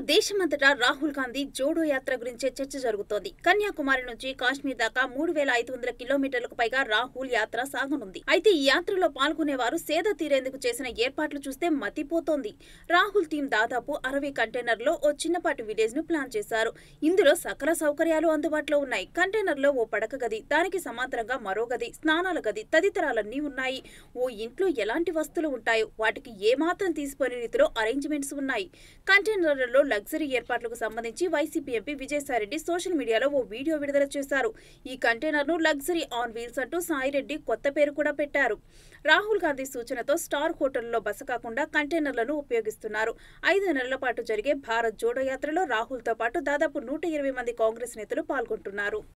ఇప్పుడు దేశమంతటా రాహుల్ గాంధీ జోడో యాత్ర గురించే చర్చ జరుగుతోంది కన్యాకుమారి నుంచి కాశ్మీర్ దాకా మూడు వేల ఐదు వందల కిలోమీటర్లకు పైగా రాహుల్ యాత్ర సాగనుంది అయితే ఈ యాత్రలో పాల్గొనేవారు సేద తీరేందుకు చేసిన ఏర్పాట్లు చూస్తే మతిపోతోంది రాహుల్ టీం దాదాపు అరవై కంటైనర్లో ఓ చిన్నపాటి విలేజ్ ను ప్లాన్ చేశారు ఇందులో సకల సౌకర్యాలు అందుబాటులో ఉన్నాయి కంటైనర్లో ఓ పడక గది దానికి సమాంతరంగా మరో గది స్నానాల గది తదితరాలన్నీ ఉన్నాయి ఓ ఇంట్లో ఎలాంటి వస్తువులు ఉంటాయో వాటికి ఏమాత్రం తీసుకునే రీతిలో అరేంజ్మెంట్స్ ఉన్నాయి కంటైనర్లలో లగ్జరీ ఏర్పాట్లకు సంబంధించి వైసీపీ ఎంపీ విజయసాయిరెడ్డి సోషల్ మీడియాలో ఓ వీడియో విడుదల చేశారు ఈ కంటైనర్ను లగ్జరీ ఆన్ వీల్స్ అంటూ సాయిరెడ్డి కొత్త పేరు కూడా పెట్టారు రాహుల్ గాంధీ సూచనతో స్టార్ హోటల్లో బస కాకుండా కంటైనర్లను ఉపయోగిస్తున్నారు ఐదు నెలల పాటు జరిగే భారత్ జోడో యాత్రలో రాహుల్తో పాటు దాదాపు నూట ఇరవై మంది కాంగ్రెస్ నేతలు పాల్గొంటున్నారు